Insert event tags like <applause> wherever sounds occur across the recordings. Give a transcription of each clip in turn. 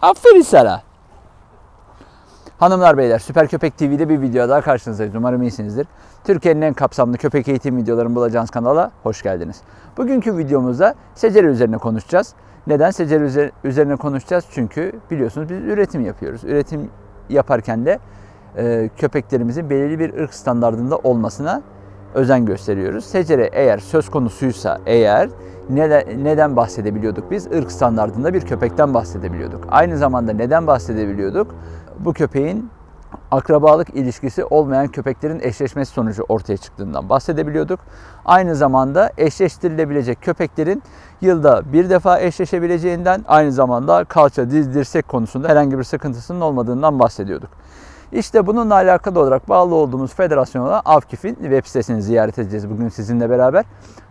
Aferin sana. Hanımlar beyler Süper Köpek TV'de bir video daha karşınızdayız. Umarım iyisinizdir. Türkiye'nin en kapsamlı köpek eğitim videolarını bulacağınız kanala hoş geldiniz. Bugünkü videomuzda secere üzerine konuşacağız. Neden secere üzerine konuşacağız? Çünkü biliyorsunuz biz üretim yapıyoruz. Üretim yaparken de e, köpeklerimizin belirli bir ırk standartında olmasına özen gösteriyoruz. Secere eğer söz konusuysa eğer neden, neden bahsedebiliyorduk biz? ırk standartında bir köpekten bahsedebiliyorduk. Aynı zamanda neden bahsedebiliyorduk? bu köpeğin akrabalık ilişkisi olmayan köpeklerin eşleşmesi sonucu ortaya çıktığından bahsedebiliyorduk. Aynı zamanda eşleştirilebilecek köpeklerin yılda bir defa eşleşebileceğinden aynı zamanda kalça, diz, dirsek konusunda herhangi bir sıkıntısının olmadığından bahsediyorduk. İşte bununla alakalı olarak bağlı olduğumuz Federasyonla AFKİF'in web sitesini ziyaret edeceğiz bugün sizinle beraber.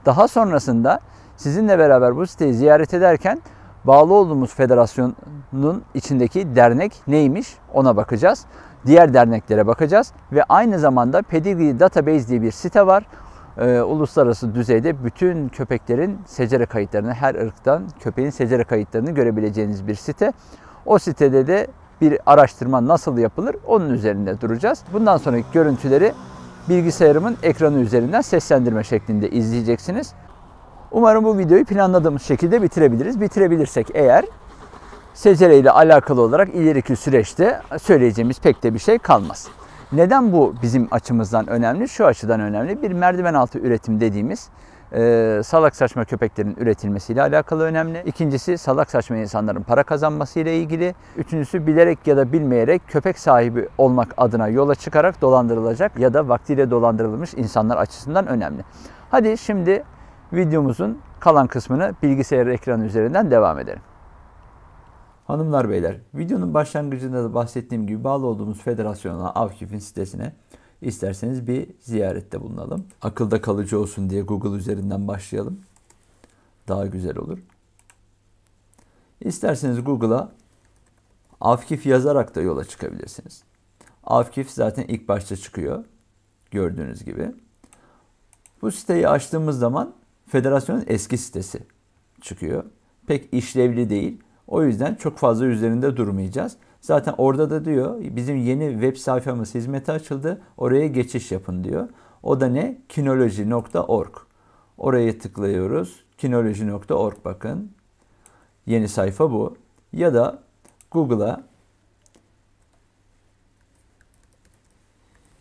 Daha sonrasında sizinle beraber bu siteyi ziyaret ederken bağlı olduğumuz federasyon bunun içindeki dernek neymiş ona bakacağız. Diğer derneklere bakacağız ve aynı zamanda Pedigree Database diye bir site var. Ee, uluslararası düzeyde bütün köpeklerin secere kayıtlarını, her ırktan köpeğin secere kayıtlarını görebileceğiniz bir site. O sitede de bir araştırma nasıl yapılır onun üzerinde duracağız. Bundan sonraki görüntüleri bilgisayarımın ekranı üzerinden seslendirme şeklinde izleyeceksiniz. Umarım bu videoyu planladığımız şekilde bitirebiliriz. Bitirebilirsek eğer Sezere ile alakalı olarak ileriki süreçte söyleyeceğimiz pek de bir şey kalmaz. Neden bu bizim açımızdan önemli? Şu açıdan önemli. Bir merdiven altı üretim dediğimiz e, salak saçma köpeklerin üretilmesiyle alakalı önemli. İkincisi salak saçma insanların para kazanmasıyla ilgili. Üçüncüsü bilerek ya da bilmeyerek köpek sahibi olmak adına yola çıkarak dolandırılacak ya da vaktiyle dolandırılmış insanlar açısından önemli. Hadi şimdi videomuzun kalan kısmını bilgisayar ekranı üzerinden devam edelim. Hanımlar beyler, videonun başlangıcında da bahsettiğim gibi bağlı olduğumuz federasyona, AVKİF'in sitesine isterseniz bir ziyarette bulunalım. Akılda kalıcı olsun diye Google üzerinden başlayalım. Daha güzel olur. İsterseniz Google'a AVKİF yazarak da yola çıkabilirsiniz. AVKİF zaten ilk başta çıkıyor. Gördüğünüz gibi. Bu siteyi açtığımız zaman federasyonun eski sitesi çıkıyor. Pek işlevli değil. O yüzden çok fazla üzerinde durmayacağız. Zaten orada da diyor bizim yeni web sayfamız hizmete açıldı. Oraya geçiş yapın diyor. O da ne? kinoloji.org. Oraya tıklıyoruz. kinoloji.org bakın. Yeni sayfa bu. Ya da Google'a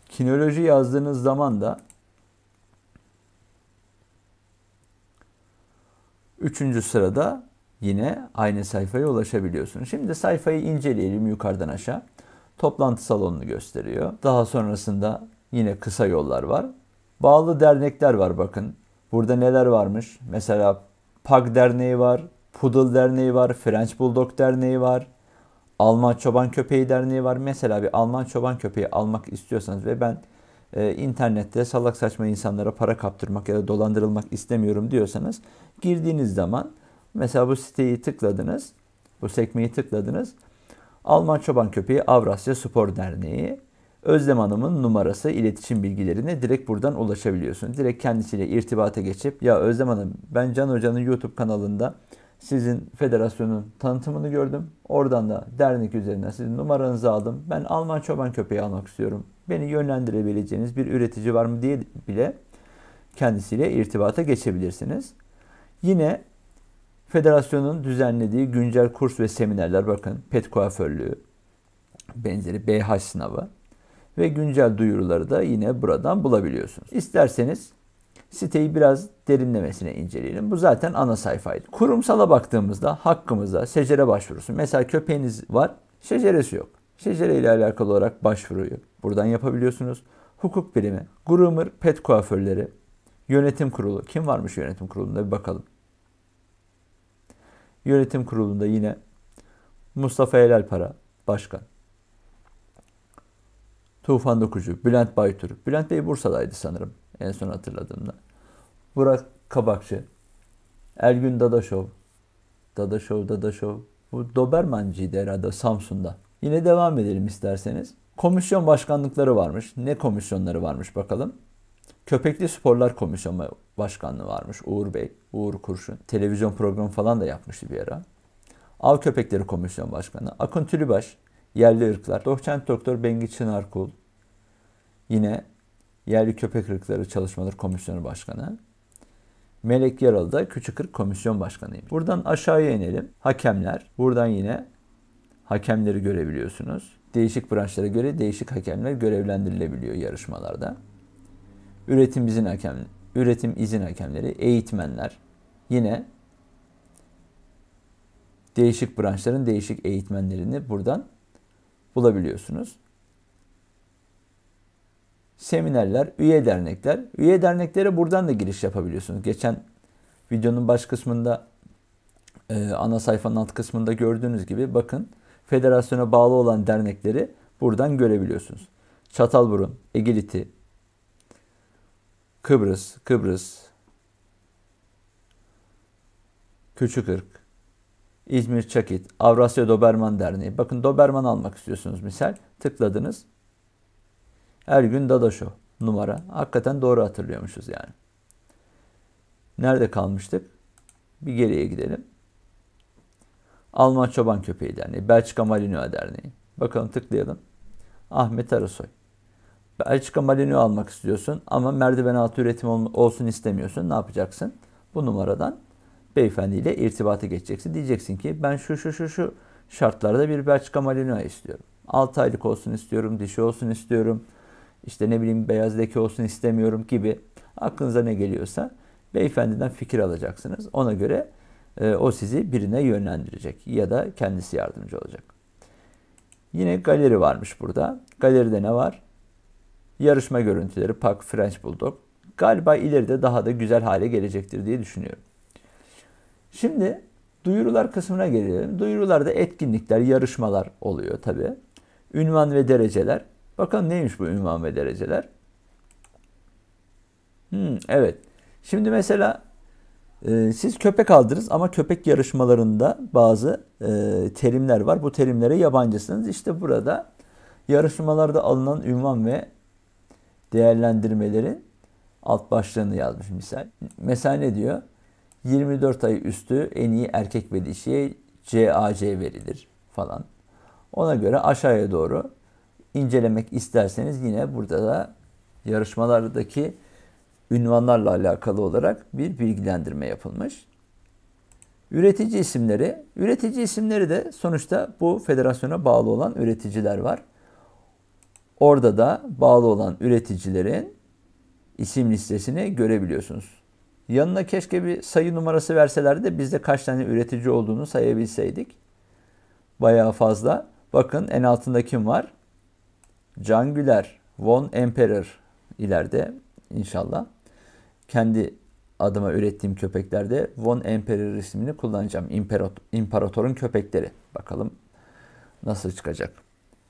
kinoloji yazdığınız zaman da üçüncü sırada yine aynı sayfaya ulaşabiliyorsunuz. Şimdi sayfayı inceleyelim yukarıdan aşağı. Toplantı salonunu gösteriyor. Daha sonrasında yine kısa yollar var. Bağlı dernekler var bakın. Burada neler varmış? Mesela Pug Derneği var, Poodle Derneği var, French Bulldog Derneği var, Alman Çoban Köpeği Derneği var. Mesela bir Alman Çoban Köpeği almak istiyorsanız ve ben e, internette salak saçma insanlara para kaptırmak ya da dolandırılmak istemiyorum diyorsanız girdiğiniz zaman Mesela bu siteyi tıkladınız. Bu sekmeyi tıkladınız. Alman Çoban Köpeği Avrasya Spor Derneği. Özlem Hanım'ın numarası, iletişim bilgilerine direkt buradan ulaşabiliyorsunuz. Direkt kendisiyle irtibata geçip ya Özlem Hanım ben Can Hoca'nın YouTube kanalında sizin federasyonun tanıtımını gördüm. Oradan da dernek üzerinden sizin numaranızı aldım. Ben Alman çoban köpeği almak istiyorum. Beni yönlendirebileceğiniz bir üretici var mı diye bile kendisiyle irtibata geçebilirsiniz. Yine Federasyonun düzenlediği güncel kurs ve seminerler bakın pet kuaförlüğü benzeri BH sınavı ve güncel duyuruları da yine buradan bulabiliyorsunuz. İsterseniz siteyi biraz derinlemesine inceleyelim. Bu zaten ana sayfaydı. Kurumsala baktığımızda hakkımızda şecere başvurusu. Mesela köpeğiniz var, şeceresi yok. Şecere ile alakalı olarak başvuruyu buradan yapabiliyorsunuz. Hukuk birimi, groomer, pet kuaförleri, yönetim kurulu. Kim varmış yönetim kurulunda bir bakalım. Yönetim kurulunda yine Mustafa Helalpara başkan. Tufan Dokucu, Bülent Baytur. Bülent Bey Bursa'daydı sanırım en son hatırladığımda. Burak Kabakçı, Ergün Dadaşov, Dadaşov, Dadaşov. Bu Dobermancıydı herhalde Samsun'da. Yine devam edelim isterseniz. Komisyon başkanlıkları varmış. Ne komisyonları varmış bakalım. Köpekli Sporlar Komisyonu Başkanlığı varmış Uğur Bey, Uğur Kurşun. Televizyon programı falan da yapmıştı bir ara. Av Köpekleri Komisyon Başkanı Akın Tülübaş, yerli ırklar. Doçent Doktor Bengi Çınarkul, yine yerli köpek ırkları çalışmaları komisyonu başkanı. Melek Yaralı da Küçük Irk Komisyon Başkanıyım. Buradan aşağıya inelim. Hakemler. Buradan yine hakemleri görebiliyorsunuz. Değişik branşlara göre değişik hakemler görevlendirilebiliyor yarışmalarda üretim izin hakem, üretim izin hakemleri, eğitmenler yine değişik branşların değişik eğitmenlerini buradan bulabiliyorsunuz. Seminerler, üye dernekler. Üye derneklere buradan da giriş yapabiliyorsunuz. Geçen videonun baş kısmında e, ana sayfanın alt kısmında gördüğünüz gibi bakın federasyona bağlı olan dernekleri buradan görebiliyorsunuz. Çatalburun, Egiliti, Kıbrıs, Kıbrıs, Küçükırk, İzmir Çakit, Avrasya Doberman Derneği. Bakın Doberman almak istiyorsunuz misal. Tıkladınız. Her gün Dadaşo numara. Hakikaten doğru hatırlıyormuşuz yani. Nerede kalmıştık? Bir geriye gidelim. Alman Çoban Köpeği Derneği, Belçika Malinois Derneği. Bakalım tıklayalım. Ahmet Arasoy. Belçika Malinio almak istiyorsun ama merdiven altı üretim olsun istemiyorsun. Ne yapacaksın? Bu numaradan beyefendiyle irtibata geçeceksin. Diyeceksin ki ben şu şu şu şu şartlarda bir Belçika Malinois istiyorum. 6 aylık olsun istiyorum, dişi olsun istiyorum. İşte ne bileyim beyaz leke olsun istemiyorum gibi aklınıza ne geliyorsa beyefendiden fikir alacaksınız. Ona göre e, o sizi birine yönlendirecek ya da kendisi yardımcı olacak. Yine galeri varmış burada. Galeride ne var? yarışma görüntüleri Pak French Bulldog galiba ileride daha da güzel hale gelecektir diye düşünüyorum. Şimdi duyurular kısmına gelelim. Duyurularda etkinlikler, yarışmalar oluyor tabi. Ünvan ve dereceler. Bakalım neymiş bu ünvan ve dereceler? Hmm, evet. Şimdi mesela e, siz köpek aldınız ama köpek yarışmalarında bazı e, terimler var. Bu terimlere yabancısınız. İşte burada yarışmalarda alınan ünvan ve değerlendirmelerin alt başlığını yazmış misal. Mesela ne diyor? 24 ay üstü en iyi erkek ve dişiye CAC verilir falan. Ona göre aşağıya doğru incelemek isterseniz yine burada da yarışmalardaki ünvanlarla alakalı olarak bir bilgilendirme yapılmış. Üretici isimleri, üretici isimleri de sonuçta bu federasyona bağlı olan üreticiler var. Orada da bağlı olan üreticilerin isim listesini görebiliyorsunuz. Yanına keşke bir sayı numarası verselerdi de bizde kaç tane üretici olduğunu sayabilseydik. Bayağı fazla. Bakın en altında kim var? Can Güler, Von Emperor ileride inşallah. Kendi adıma ürettiğim köpeklerde Von Emperor ismini kullanacağım. İmparator, imparatorun köpekleri. Bakalım nasıl çıkacak.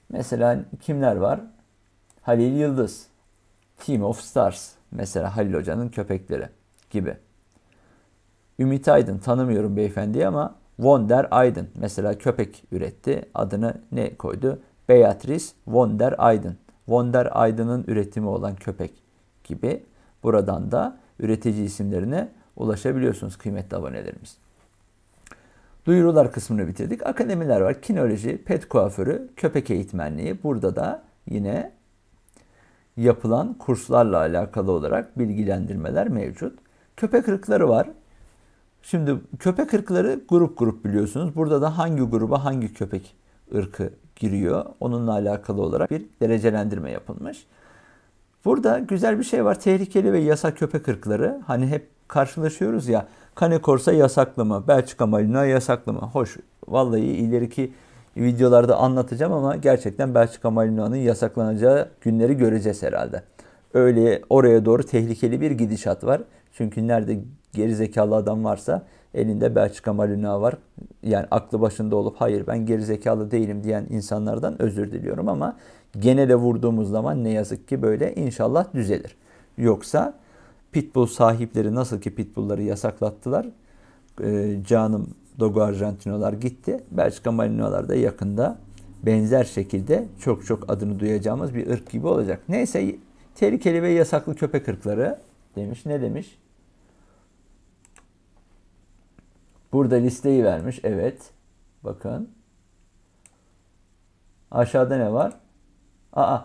Mesela kimler var? Halil Yıldız, Team of Stars mesela Halil Hoca'nın köpekleri gibi. Ümit Aydın tanımıyorum beyefendi ama Wonder Aydın mesela köpek üretti. Adını ne koydu? Beatrice Wonder Aydın. Wonder Aydın'ın üretimi olan köpek gibi. Buradan da üretici isimlerine ulaşabiliyorsunuz kıymetli abonelerimiz. Duyurular kısmını bitirdik. Akademiler var. Kinoloji, pet kuaförü, köpek eğitmenliği. Burada da yine yapılan kurslarla alakalı olarak bilgilendirmeler mevcut. Köpek ırkları var. Şimdi köpek ırkları grup grup biliyorsunuz. Burada da hangi gruba hangi köpek ırkı giriyor onunla alakalı olarak bir derecelendirme yapılmış. Burada güzel bir şey var. Tehlikeli ve yasak köpek ırkları. Hani hep karşılaşıyoruz ya. Kane korsa yasaklı mı? Belçika Malinois yasaklı mı? Hoş. Vallahi ileriki videolarda anlatacağım ama gerçekten Belçika Malino'nun yasaklanacağı günleri göreceğiz herhalde. Öyle oraya doğru tehlikeli bir gidişat var. Çünkü nerede gerizekalı adam varsa elinde Belçika Malino var. Yani aklı başında olup hayır ben gerizekalı değilim diyen insanlardan özür diliyorum ama genele vurduğumuz zaman ne yazık ki böyle inşallah düzelir. Yoksa pitbull sahipleri nasıl ki pitbullları yasaklattılar. Ee, canım Dogo Argentinolar gitti. Belçika Malinolar da yakında benzer şekilde çok çok adını duyacağımız bir ırk gibi olacak. Neyse tehlikeli ve yasaklı köpek ırkları demiş. Ne demiş? Burada listeyi vermiş. Evet. Bakın. Aşağıda ne var? Aa.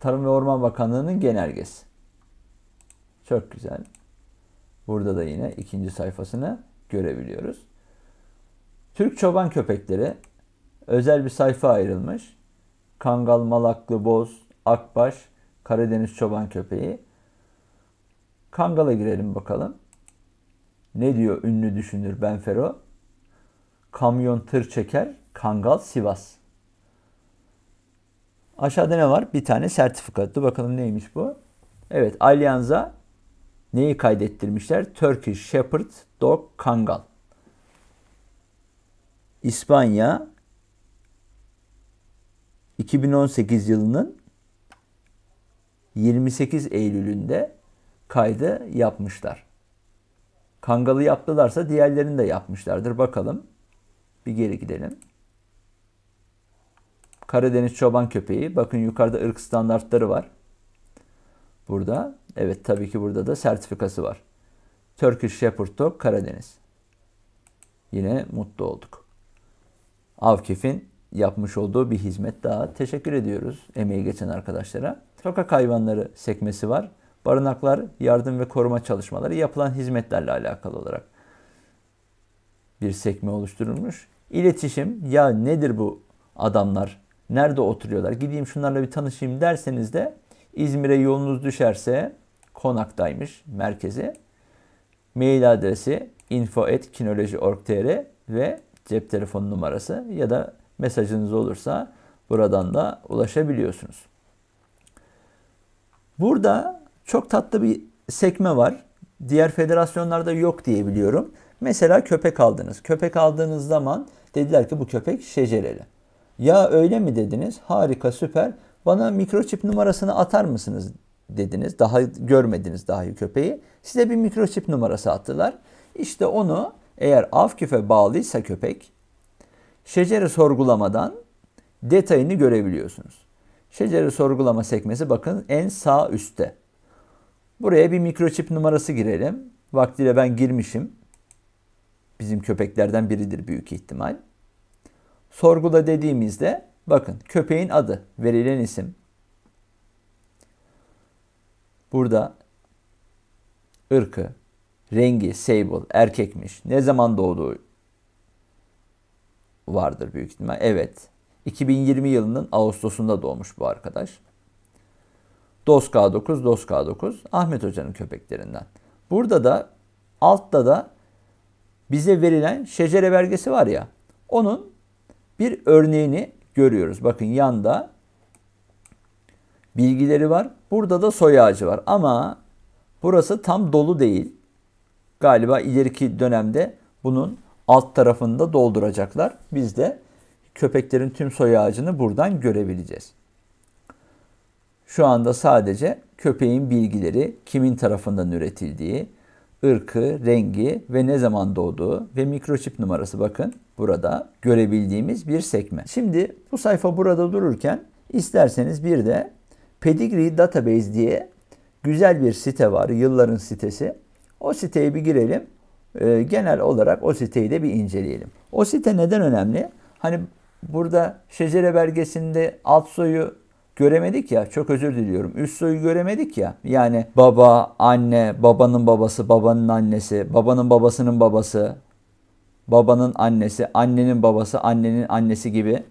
Tarım ve Orman Bakanlığı'nın genelgesi. Çok güzel. Burada da yine ikinci sayfasını görebiliyoruz. Türk çoban köpekleri özel bir sayfa ayrılmış. Kangal, Malaklı, Boz, Akbaş, Karadeniz çoban köpeği. Kangal'a girelim bakalım. Ne diyor ünlü düşünür Benfero? Kamyon tır çeker, Kangal Sivas. Aşağıda ne var? Bir tane sertifikatı. Bakalım neymiş bu? Evet, Allianz'a neyi kaydettirmişler? Turkish Shepherd Dog Kangal. İspanya 2018 yılının 28 Eylül'ünde kaydı yapmışlar. Kangalı yaptılarsa diğerlerini de yapmışlardır. Bakalım. Bir geri gidelim. Karadeniz çoban köpeği. Bakın yukarıda ırk standartları var. Burada. Evet tabii ki burada da sertifikası var. Turkish Shepherd Dog Karadeniz. Yine mutlu olduk. Avkef'in yapmış olduğu bir hizmet daha. Teşekkür ediyoruz emeği geçen arkadaşlara. Sokak hayvanları sekmesi var. Barınaklar, yardım ve koruma çalışmaları yapılan hizmetlerle alakalı olarak bir sekme oluşturulmuş. İletişim, ya nedir bu adamlar, nerede oturuyorlar, gideyim şunlarla bir tanışayım derseniz de İzmir'e yolunuz düşerse konaktaymış merkezi. Mail adresi info.kinoloji.org.tr ve cep telefonu numarası ya da mesajınız olursa buradan da ulaşabiliyorsunuz. Burada çok tatlı bir sekme var. Diğer federasyonlarda yok diyebiliyorum. Mesela köpek aldınız. Köpek aldığınız zaman dediler ki bu köpek şecereli. Ya öyle mi dediniz? Harika süper. Bana mikroçip numarasını atar mısınız dediniz. Daha görmediniz dahi köpeği. Size bir mikroçip numarası attılar. İşte onu eğer af küfe bağlıysa köpek, şecere sorgulamadan detayını görebiliyorsunuz. Şecere sorgulama sekmesi bakın en sağ üstte. Buraya bir mikroçip numarası girelim. Vaktiyle ben girmişim. Bizim köpeklerden biridir büyük ihtimal. Sorgula dediğimizde bakın köpeğin adı, verilen isim. Burada ırkı, rengi sable erkekmiş. Ne zaman doğduğu vardır büyük ihtimal. Evet. 2020 yılının Ağustos'unda doğmuş bu arkadaş. DOS K9, DOS K9 Ahmet Hoca'nın köpeklerinden. Burada da altta da bize verilen şecere belgesi var ya. Onun bir örneğini görüyoruz. Bakın yanda bilgileri var. Burada da soy ağacı var ama burası tam dolu değil galiba ileriki dönemde bunun alt tarafını da dolduracaklar. Biz de köpeklerin tüm soy ağacını buradan görebileceğiz. Şu anda sadece köpeğin bilgileri, kimin tarafından üretildiği, ırkı, rengi ve ne zaman doğduğu ve mikroçip numarası bakın burada görebildiğimiz bir sekme. Şimdi bu sayfa burada dururken isterseniz bir de Pedigree Database diye güzel bir site var, yılların sitesi. O siteye bir girelim. E, genel olarak o siteyi de bir inceleyelim. O site neden önemli? Hani burada şecere belgesinde alt soyu göremedik ya çok özür diliyorum. Üst soyu göremedik ya. Yani baba, anne, babanın babası, babanın annesi, babanın babasının babası, babanın annesi, annenin babası, annenin annesi gibi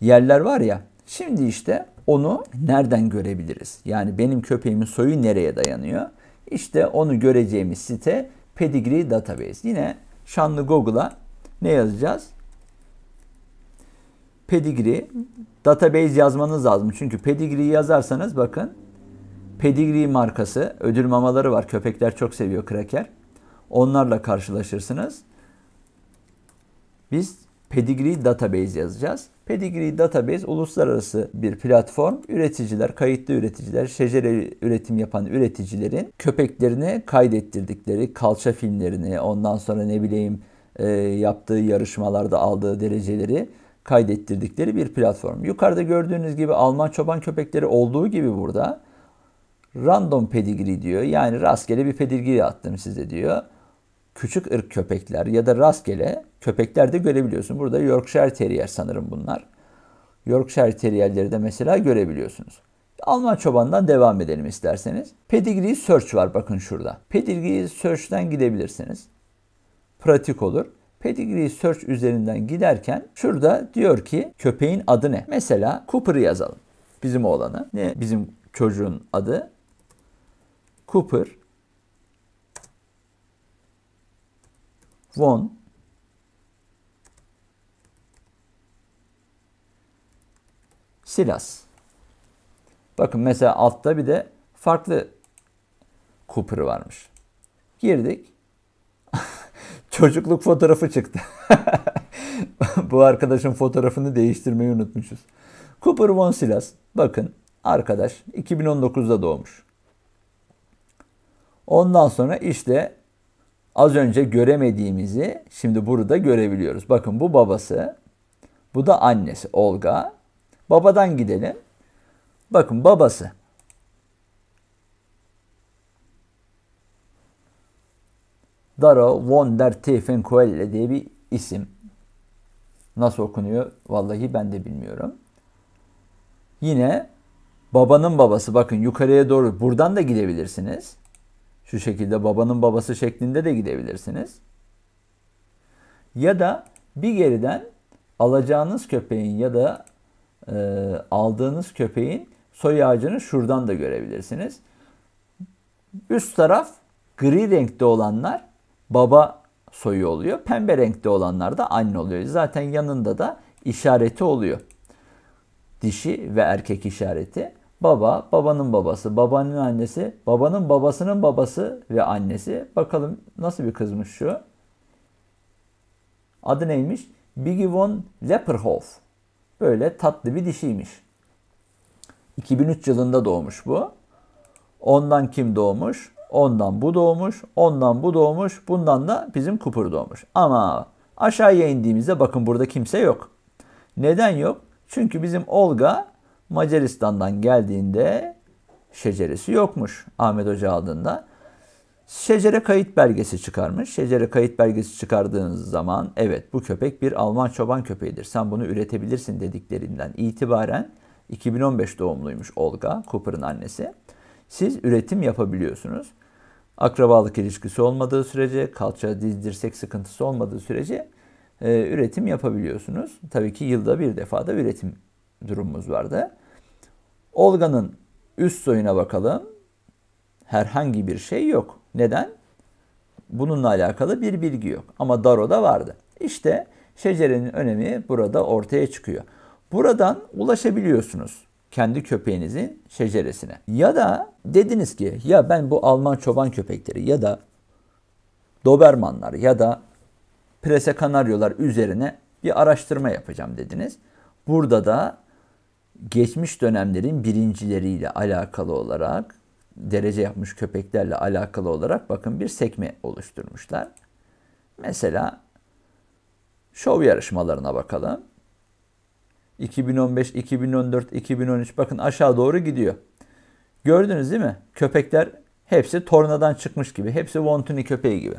yerler var ya. Şimdi işte onu nereden görebiliriz? Yani benim köpeğimin soyu nereye dayanıyor? İşte onu göreceğimiz site Pedigree Database. Yine şanlı Google'a ne yazacağız? Pedigree database yazmanız lazım. Çünkü pedigree yazarsanız bakın pedigree markası ödül mamaları var. Köpekler çok seviyor kraker. Onlarla karşılaşırsınız. Biz pedigree database yazacağız. Pedigree Database uluslararası bir platform. Üreticiler, kayıtlı üreticiler, şecere üretim yapan üreticilerin köpeklerine kaydettirdikleri kalça filmlerini, ondan sonra ne bileyim e, yaptığı yarışmalarda aldığı dereceleri kaydettirdikleri bir platform. Yukarıda gördüğünüz gibi Alman çoban köpekleri olduğu gibi burada random pedigree diyor. Yani rastgele bir pedigree attım size diyor. Küçük ırk köpekler ya da rastgele köpeklerde görebiliyorsun. Burada Yorkshire Terrier sanırım bunlar. Yorkshire Terrier'leri de mesela görebiliyorsunuz. Alman çobandan devam edelim isterseniz. Pedigree Search var bakın şurada. Pedigree Search'ten gidebilirsiniz. Pratik olur. Pedigree Search üzerinden giderken şurada diyor ki köpeğin adı ne? Mesela Cooper'ı yazalım. Bizim oğlanı. Ne bizim çocuğun adı? Cooper Von Silas. Bakın mesela altta bir de farklı Cooper varmış. Girdik. <laughs> Çocukluk fotoğrafı çıktı. <laughs> Bu arkadaşın fotoğrafını değiştirmeyi unutmuşuz. Cooper Von Silas. Bakın arkadaş 2019'da doğmuş. Ondan sonra işte az önce göremediğimizi şimdi burada görebiliyoruz. Bakın bu babası, bu da annesi Olga. Babadan gidelim. Bakın babası. Daro von der Tiefenkoelle diye bir isim. Nasıl okunuyor? Vallahi ben de bilmiyorum. Yine babanın babası. Bakın yukarıya doğru buradan da gidebilirsiniz. Şu şekilde babanın babası şeklinde de gidebilirsiniz. Ya da bir geriden alacağınız köpeğin ya da e, aldığınız köpeğin soy ağacını şuradan da görebilirsiniz. Üst taraf gri renkte olanlar baba soyu oluyor. Pembe renkte olanlar da anne oluyor. Zaten yanında da işareti oluyor. Dişi ve erkek işareti. Baba, babanın babası, babanın annesi, babanın babasının babası ve annesi. Bakalım nasıl bir kızmış şu. Adı neymiş? Biggie von Lepperhoff. Böyle tatlı bir dişiymiş. 2003 yılında doğmuş bu. Ondan kim doğmuş? Ondan bu doğmuş, ondan bu doğmuş, bundan da bizim kupur doğmuş. Ama aşağıya indiğimizde bakın burada kimse yok. Neden yok? Çünkü bizim Olga Macaristan'dan geldiğinde şeceresi yokmuş Ahmet Hoca adında. Şecere kayıt belgesi çıkarmış. Şecere kayıt belgesi çıkardığınız zaman evet bu köpek bir Alman çoban köpeğidir. Sen bunu üretebilirsin dediklerinden itibaren 2015 doğumluymuş Olga, Cooper'ın annesi. Siz üretim yapabiliyorsunuz. Akrabalık ilişkisi olmadığı sürece, kalça, dizdirsek sıkıntısı olmadığı sürece e, üretim yapabiliyorsunuz. Tabii ki yılda bir defa da üretim durumumuz vardı. Olga'nın üst soyuna bakalım. Herhangi bir şey yok. Neden? Bununla alakalı bir bilgi yok. Ama Daro'da vardı. İşte şecerenin önemi burada ortaya çıkıyor. Buradan ulaşabiliyorsunuz kendi köpeğinizin şeceresine. Ya da dediniz ki ya ben bu Alman çoban köpekleri ya da Dobermanlar ya da Prese Kanaryolar üzerine bir araştırma yapacağım dediniz. Burada da geçmiş dönemlerin birincileriyle alakalı olarak derece yapmış köpeklerle alakalı olarak bakın bir sekme oluşturmuşlar. Mesela şov yarışmalarına bakalım. 2015, 2014, 2013 bakın aşağı doğru gidiyor. Gördünüz değil mi? Köpekler hepsi tornadan çıkmış gibi. Hepsi Wontuni köpeği gibi.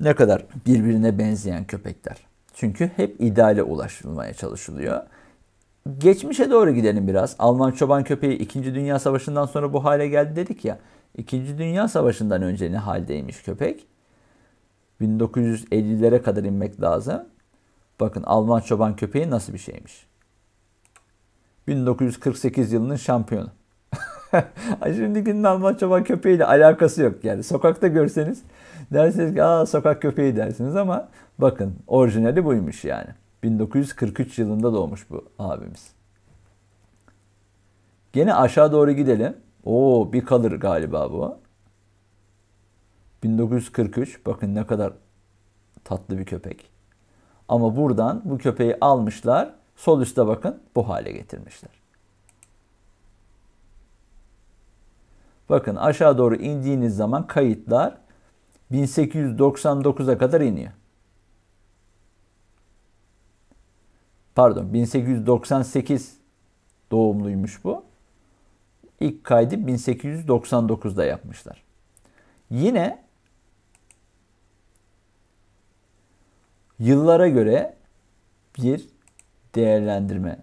Ne kadar birbirine benzeyen köpekler. Çünkü hep ideale ulaşılmaya çalışılıyor geçmişe doğru gidelim biraz. Alman çoban köpeği 2. Dünya Savaşı'ndan sonra bu hale geldi dedik ya. 2. Dünya Savaşı'ndan önce ne haldeymiş köpek? 1950'lere kadar inmek lazım. Bakın Alman çoban köpeği nasıl bir şeymiş. 1948 yılının şampiyonu. <laughs> Şimdi günün Alman çoban köpeğiyle alakası yok yani. Sokakta görseniz dersiniz ki aa sokak köpeği dersiniz ama bakın orijinali buymuş yani. 1943 yılında doğmuş bu abimiz. Gene aşağı doğru gidelim. Oo bir kalır galiba bu. 1943 bakın ne kadar tatlı bir köpek. Ama buradan bu köpeği almışlar. Sol üstte bakın bu hale getirmişler. Bakın aşağı doğru indiğiniz zaman kayıtlar 1899'a kadar iniyor. pardon 1898 doğumluymuş bu. İlk kaydı 1899'da yapmışlar. Yine yıllara göre bir değerlendirme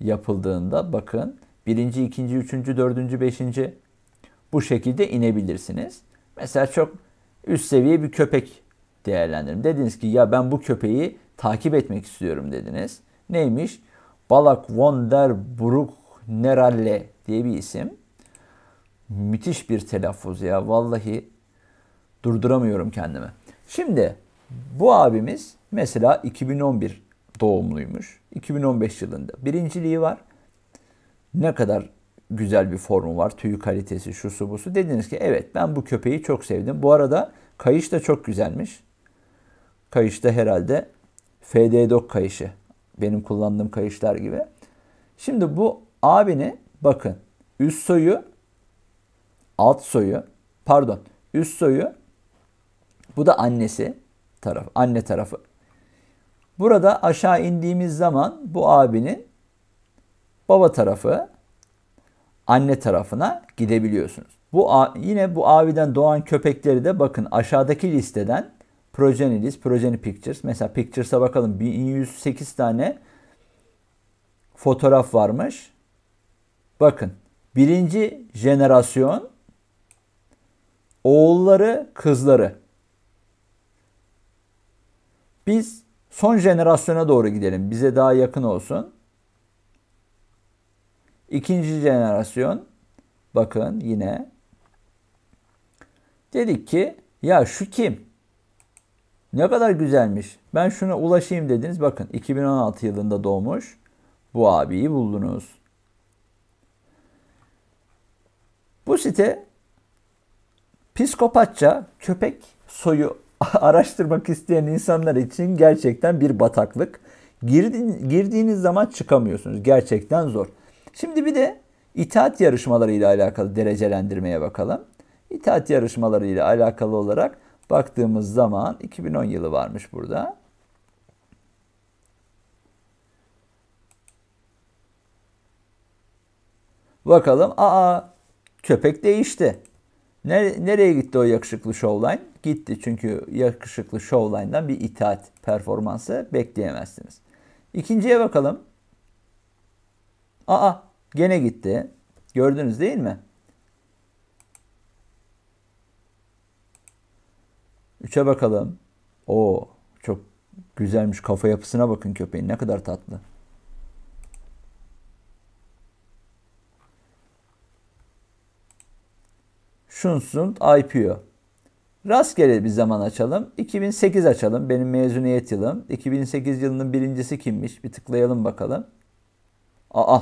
yapıldığında bakın birinci, ikinci, üçüncü, dördüncü, beşinci bu şekilde inebilirsiniz. Mesela çok üst seviye bir köpek değerlendirin. Dediniz ki ya ben bu köpeği takip etmek istiyorum dediniz. Neymiş? Balak von der Bruck Neralle diye bir isim. Müthiş bir telaffuz ya. Vallahi durduramıyorum kendimi. Şimdi bu abimiz mesela 2011 doğumluymuş. 2015 yılında birinciliği var. Ne kadar güzel bir formu var. Tüy kalitesi, şu su bu su. Dediniz ki evet ben bu köpeği çok sevdim. Bu arada kayış da çok güzelmiş kayışta herhalde fd dok kayışı. Benim kullandığım kayışlar gibi. Şimdi bu abini bakın üst soyu alt soyu pardon üst soyu bu da annesi taraf anne tarafı. Burada aşağı indiğimiz zaman bu abinin baba tarafı anne tarafına gidebiliyorsunuz. Bu yine bu abiden doğan köpekleri de bakın aşağıdaki listeden Progenilis, Progeny Pictures. Mesela Pictures'a bakalım 1108 tane fotoğraf varmış. Bakın birinci jenerasyon oğulları, kızları. Biz son jenerasyona doğru gidelim. Bize daha yakın olsun. İkinci jenerasyon bakın yine dedik ki ya şu kim? Ne kadar güzelmiş. Ben şuna ulaşayım dediniz. Bakın 2016 yılında doğmuş. Bu abiyi buldunuz. Bu site psikopatça köpek soyu <laughs> araştırmak isteyen insanlar için gerçekten bir bataklık. Girdiğiniz zaman çıkamıyorsunuz. Gerçekten zor. Şimdi bir de itaat yarışmalarıyla alakalı derecelendirmeye bakalım. İtaat yarışmalarıyla alakalı olarak Baktığımız zaman 2010 yılı varmış burada. Bakalım. Aa köpek değişti. Nereye gitti o yakışıklı Showline? Gitti çünkü yakışıklı Showline'dan bir itaat performansı bekleyemezsiniz. İkinciye bakalım. Aa gene gitti. Gördünüz değil mi? Üçe bakalım. O çok güzelmiş. Kafa yapısına bakın köpeğin. Ne kadar tatlı. Shunsund IPO. Rastgele bir zaman açalım. 2008 açalım. Benim mezuniyet yılım. 2008 yılının birincisi kimmiş? Bir tıklayalım bakalım. Aa!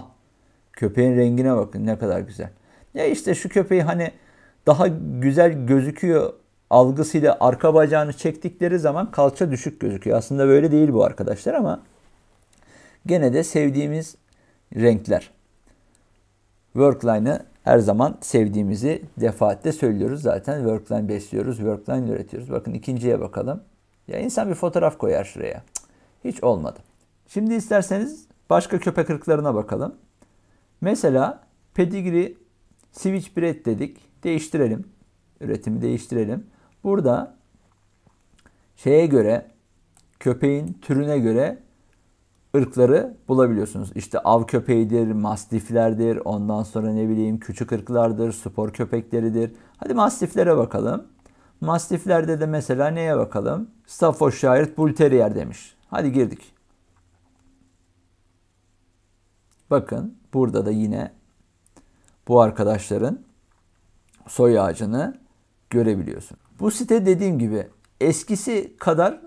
Köpeğin rengine bakın ne kadar güzel. Ya işte şu köpeği hani daha güzel gözüküyor algısıyla arka bacağını çektikleri zaman kalça düşük gözüküyor. Aslında böyle değil bu arkadaşlar ama gene de sevdiğimiz renkler. Workline'ı her zaman sevdiğimizi defaatle söylüyoruz zaten. Workline besliyoruz, workline üretiyoruz. Bakın ikinciye bakalım. Ya insan bir fotoğraf koyar şuraya. Hiç olmadı. Şimdi isterseniz başka köpek ırklarına bakalım. Mesela pedigri switchbread dedik. Değiştirelim. Üretimi değiştirelim. Burada şeye göre köpeğin türüne göre ırkları bulabiliyorsunuz. İşte av köpeğidir, mastiflerdir, ondan sonra ne bileyim küçük ırklardır, spor köpekleridir. Hadi mastiflere bakalım. Mastiflerde de mesela neye bakalım? Staffordshire Bull Terrier demiş. Hadi girdik. Bakın burada da yine bu arkadaşların soy ağacını görebiliyorsunuz. Bu site dediğim gibi eskisi kadar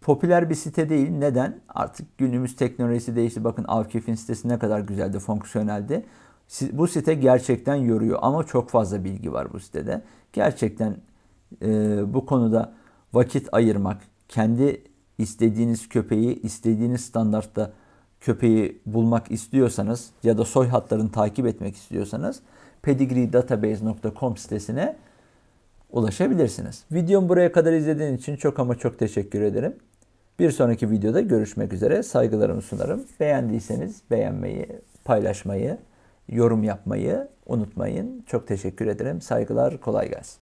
popüler bir site değil. Neden? Artık günümüz teknolojisi değişti. Bakın Avkef'in sitesi ne kadar güzeldi, fonksiyoneldi. Bu site gerçekten yoruyor ama çok fazla bilgi var bu sitede. Gerçekten e, bu konuda vakit ayırmak, kendi istediğiniz köpeği, istediğiniz standartta köpeği bulmak istiyorsanız ya da soy hatlarını takip etmek istiyorsanız pedigreedatabase.com sitesine ulaşabilirsiniz. Videomu buraya kadar izlediğiniz için çok ama çok teşekkür ederim. Bir sonraki videoda görüşmek üzere. Saygılarımı sunarım. Beğendiyseniz beğenmeyi, paylaşmayı, yorum yapmayı unutmayın. Çok teşekkür ederim. Saygılar, kolay gelsin.